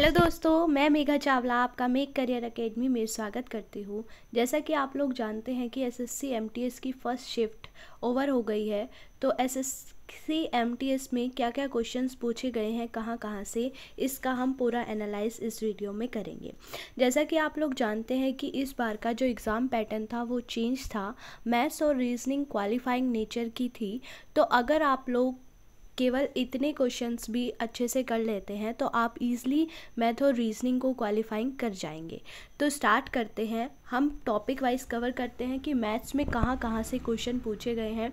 hello दोस्तों मैं मेघा चावला आपका मेक करियर एकेडमी में स्वागत करती हूँ जैसा कि आप लोग जानते हैं कि एसएससी एमटीएस की फ़र्स्ट शिफ्ट ओवर हो गई है तो एसएससी एमटीएस में क्या क्या क्वेश्चंस पूछे गए हैं कहाँ कहाँ से इसका हम पूरा एनालाइज इस वीडियो में करेंगे जैसा कि आप लोग जानते हैं कि इस बार का जो एग्ज़ाम पैटर्न था वो चेंज था मैथ्स और रीजनिंग क्वालिफाइंग नेचर की थी तो अगर आप लोग केवल इतने क्वेश्चंस भी अच्छे से कर लेते हैं तो आप इजीली मैथ और रीजनिंग को क्वालिफाइंग कर जाएंगे तो स्टार्ट करते हैं हम टॉपिक वाइज कवर करते हैं कि मैथ्स में कहाँ कहाँ से क्वेश्चन पूछे गए हैं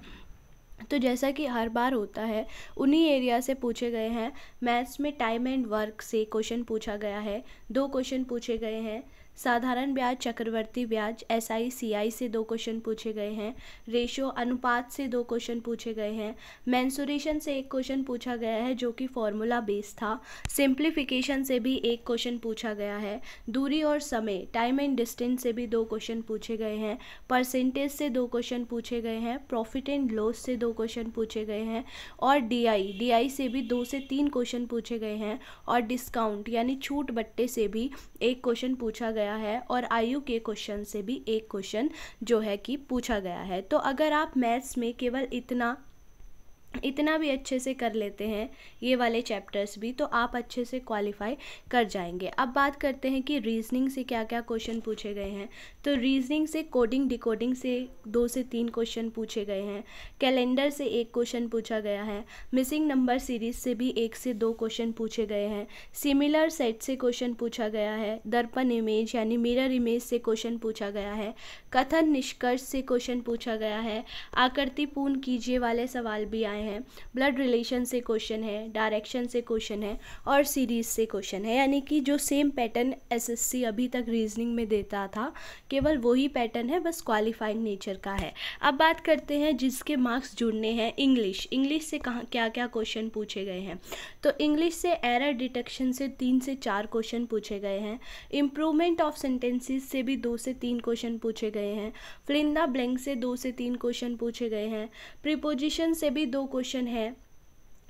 तो जैसा कि हर बार होता है उन्हीं एरिया से पूछे गए हैं मैथ्स में टाइम एंड वर्क से क्वेश्चन पूछा गया है दो क्वेश्चन पूछे गए हैं साधारण ब्याज चक्रवर्ती ब्याज एस आई सी आई से दो क्वेश्चन पूछे गए हैं रेशो अनुपात से दो क्वेश्चन पूछे गए हैं मैंसुरेशन से एक क्वेश्चन पूछा गया है जो कि फॉर्मूला बेस था सिंप्लीफिकेशन से भी एक क्वेश्चन पूछा गया है दूरी और समय टाइम एंड डिस्टेंस से भी दो क्वेश्चन पूछे गए हैं परसेंटेज से दो क्वेश्चन पूछे गए हैं प्रॉफिट एंड लॉस से दो क्वेश्चन पूछे गए हैं और डी आई डी आई से भी दो से तीन क्वेश्चन पूछे गए हैं और डिस्काउंट यानी छूट बट्टे से भी एक क्वेश्चन पूछा गया गया है और आयु के क्वेश्चन से भी एक क्वेश्चन जो है कि पूछा गया है तो अगर आप मैथ्स में केवल इतना इतना भी अच्छे से कर लेते हैं ये वाले चैप्टर्स भी तो आप अच्छे से क्वालिफाई कर जाएंगे अब बात करते हैं कि रीजनिंग से क्या क्या क्वेश्चन पूछे गए हैं तो रीजनिंग से कोडिंग डिकोडिंग से दो से तीन क्वेश्चन पूछे गए हैं कैलेंडर से एक क्वेश्चन पूछा गया है मिसिंग नंबर सीरीज से भी एक से दो क्वेश्चन पूछे गए हैं सिमिलर सेट से क्वेश्चन पूछा गया है दर्पण इमेज यानी मिरर इमेज से क्वेश्चन पूछा गया है कथन निष्कर्ष से क्वेश्चन पूछा गया है आकृतिपूर्ण कीजिए वाले सवाल भी आए हैं ब्लड रिलेशन से क्वेश्चन है डायरेक्शन से क्वेश्चन है और सीरीज से क्वेश्चन है यानी कि जो सेम पैटर्न एसएससी अभी तक रीजनिंग में देता था केवल वही पैटर्न है बस क्वालिफाइंग नेचर का है अब बात करते हैं जिसके मार्क्स जुड़ने हैं इंग्लिश इंग्लिश से कहाँ क्या क्या क्वेश्चन पूछे गए हैं तो इंग्लिश से एरर डिटेक्शन से तीन से चार क्वेश्चन पूछे गए हैं इम्प्रूवमेंट ऑफ सेंटेंसेस से भी दो से तीन क्वेश्चन पूछे गए हैं फ्लिंदा ब्लैंक से दो से तीन क्वेश्चन पूछे गए हैं प्रीपोजिशन से भी दो क्वेश्चन है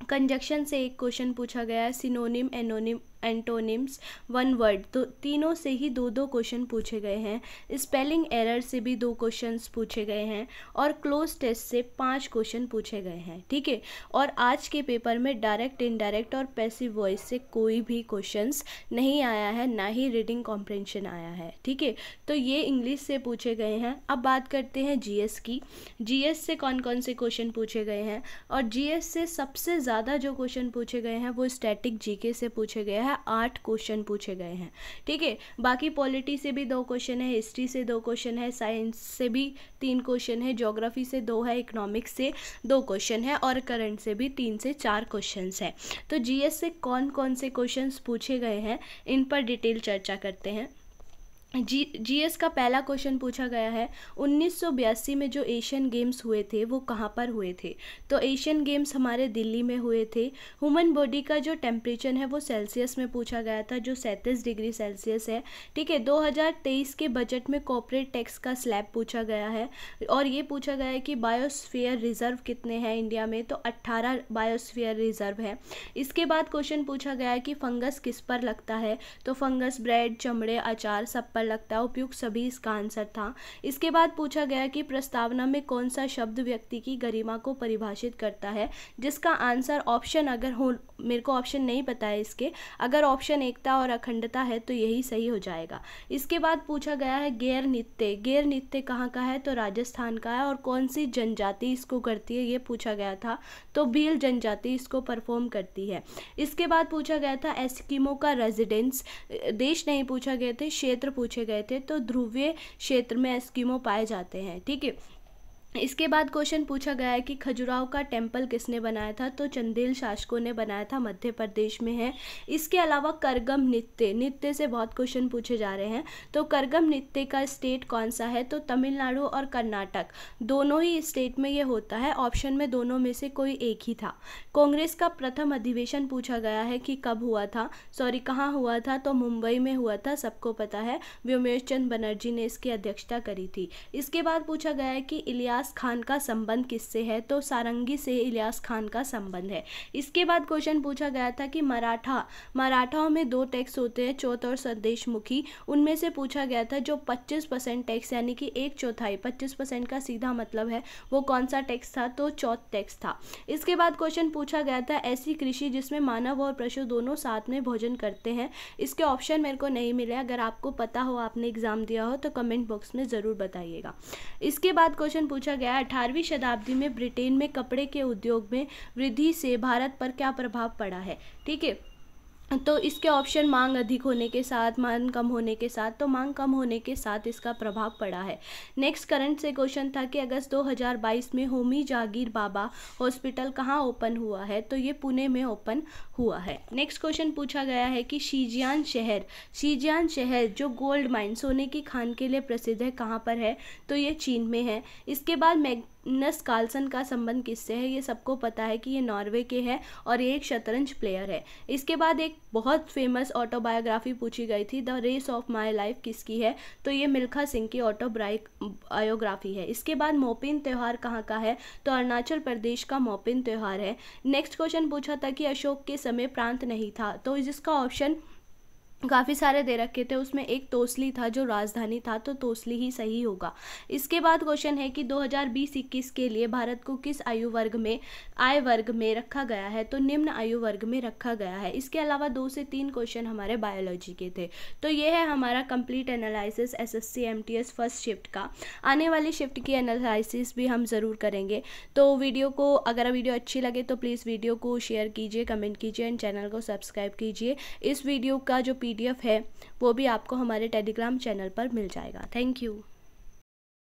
कंजक्शन से एक क्वेश्चन पूछा गया है synonym anonym antonyms one word तो तीनों से ही दो दो क्वेश्चन पूछे गए हैं स्पेलिंग एरर से भी दो क्वेश्चन पूछे गए हैं और क्लोज टेस्ट से पांच क्वेश्चन पूछे गए हैं ठीक है और आज के पेपर में डायरेक्ट इनडायरेक्ट और पैसिव वॉइस से कोई भी क्वेश्चन नहीं आया है ना ही रीडिंग कॉम्प्रेंशन आया है ठीक है तो ये इंग्लिश से पूछे गए हैं अब बात करते हैं जी की जी से कौन कौन से क्वेश्चन पूछे गए हैं और जी से सबसे ज़्यादा जो क्वेश्चन पूछे गए हैं वो स्टैटिक जी से पूछे गए हैं है आठ क्वेश्चन पूछे गए हैं ठीक है बाकी पॉलिटी से भी दो क्वेश्चन है हिस्ट्री से दो क्वेश्चन है साइंस से भी तीन क्वेश्चन है ज्योग्राफी से दो है इकोनॉमिक्स से दो क्वेश्चन है और करंट से भी तीन से चार क्वेश्चन है तो जीएस से कौन कौन से क्वेश्चन पूछे गए हैं इन पर डिटेल चर्चा करते हैं जी जीएस का पहला क्वेश्चन पूछा गया है उन्नीस में जो एशियन गेम्स हुए थे वो कहाँ पर हुए थे तो एशियन गेम्स हमारे दिल्ली में हुए थे ह्यूमन बॉडी का जो टेम्परेचर है वो सेल्सियस में पूछा गया था जो सैंतीस डिग्री सेल्सियस है ठीक है 2023 के बजट में कॉपरेट टैक्स का स्लैब पूछा गया है और ये पूछा गया है कि बायोस्फियर रिजर्व कितने हैं इंडिया में तो अट्ठारह बायोस्फीयर रिजर्व है इसके बाद क्वेश्चन पूछा गया है कि फंगस किस पर लगता है तो फंगस ब्रेड चमड़े अचार सब पर लगता है उपयुक्त सभी इसका आंसर था इसके बाद पूछा गया कि प्रस्तावना में कौन सा शब्द व्यक्ति की गरिमा को परिभाषित करता है जिसका आंसर ऑप्शन अगर हो मेरे को ऑप्शन नहीं पता है इसके अगर ऑप्शन एकता और अखंडता है तो यही सही हो जाएगा इसके बाद पूछा गया है गैर नृत्य गैर नृत्य कहाँ का है तो राजस्थान का है और कौन सी जनजाति इसको करती है ये पूछा गया था तो भील जनजाति इसको परफॉर्म करती है इसके बाद पूछा गया था एस्किमो का रेजिडेंस देश नहीं पूछा गए थे क्षेत्र पूछे गए थे तो ध्रुवीय क्षेत्र में एस्किमो पाए जाते हैं ठीक है इसके बाद क्वेश्चन पूछा गया है कि खजुराहो का टेम्पल किसने बनाया था तो चंदेल शासकों ने बनाया था मध्य प्रदेश में है इसके अलावा करगम नृत्य नृत्य से बहुत क्वेश्चन पूछे जा रहे हैं तो करगम नृत्य का स्टेट कौन सा है तो तमिलनाडु और कर्नाटक दोनों ही स्टेट में ये होता है ऑप्शन में दोनों में से कोई एक ही था कांग्रेस का प्रथम अधिवेशन पूछा गया है कि कब हुआ था सॉरी कहाँ हुआ था तो मुंबई में हुआ था सबको पता है व्योमेश चंद बनर्जी ने इसकी अध्यक्षता करी थी इसके बाद पूछा गया है कि इलियास इलियास खान का संबंध किससे है तो सारंगी से इलियास खान का संबंध है इसके बाद क्वेश्चन पूछा गया था कि मराठा मराठाओं में दो टैक्स होते हैं चौथ और संदेशमुखी उनमें से पूछा गया था जो पच्चीस परसेंट टैक्स यानी कि एक चौथाई पच्चीस परसेंट का सीधा मतलब है वो कौन सा टैक्स था तो चौथ टैक्स था इसके बाद क्वेश्चन पूछा गया था ऐसी कृषि जिसमें मानव और पशु दोनों साथ में भोजन करते हैं इसके ऑप्शन मेरे को नहीं मिले अगर आपको पता हो आपने एग्जाम दिया हो तो कमेंट बॉक्स में ज़रूर बताइएगा इसके बाद क्वेश्चन पूछा पूछा गया है अठारहवीं शताब्दी में ब्रिटेन में कपड़े के उद्योग में वृद्धि से भारत पर क्या प्रभाव पड़ा है ठीक है तो इसके ऑप्शन मांग अधिक होने के साथ मांग कम होने के साथ तो मांग कम होने के साथ इसका प्रभाव पड़ा है नेक्स्ट करंट से क्वेश्चन था कि अगस्त 2022 में होमी जागीर बाबा हॉस्पिटल कहाँ ओपन हुआ है तो ये पुणे में ओपन हुआ है नेक्स्ट क्वेश्चन पूछा गया है कि शीजियान शहर शीजियान शहर जो गोल्ड माइन सोने की खान के लिए प्रसिद्ध है कहाँ पर है तो ये चीन में है इसके बाद मैग मैग्नस कार्लसन का संबंध किससे है ये सबको पता है कि ये नॉर्वे के हैं और ये एक शतरंज प्लेयर है इसके बाद एक बहुत फेमस ऑटोबायोग्राफी पूछी गई थी the race of my life किसकी है तो ये मिल्खा सिंह की ऑटोबायोग्राफी है इसके बाद मोपिन त्यौहार कहाँ का है तो अरुणाचल प्रदेश का मोपिन त्यौहार है नेक्स्ट क्वेश्चन पूछा था कि अशोक के समय प्रांत नहीं था तो जिसका ऑप्शन काफ़ी सारे दे रखे थे उसमें एक तोसली था जो राजधानी था तो तोसली ही सही होगा इसके बाद क्वेश्चन है कि 2020-21 के लिए भारत को किस आयु वर्ग में आय वर्ग में रखा गया है तो निम्न आयु वर्ग में रखा गया है इसके अलावा दो से तीन क्वेश्चन हमारे बायोलॉजी के थे तो ये है हमारा complete analysis S S first shift का आने वाली शिफ्ट की एनालिसिस भी हम ज़रूर करेंगे तो वीडियो को अगर वीडियो अच्छी लगे तो प्लीज़ वीडियो को शेयर कीजिए कमेंट कीजिए एंड चैनल को सब्सक्राइब कीजिए इस वीडियो का जो पीडीएफ है वो भी आपको हमारे टेलीग्राम चैनल पर मिल जाएगा थैंक यू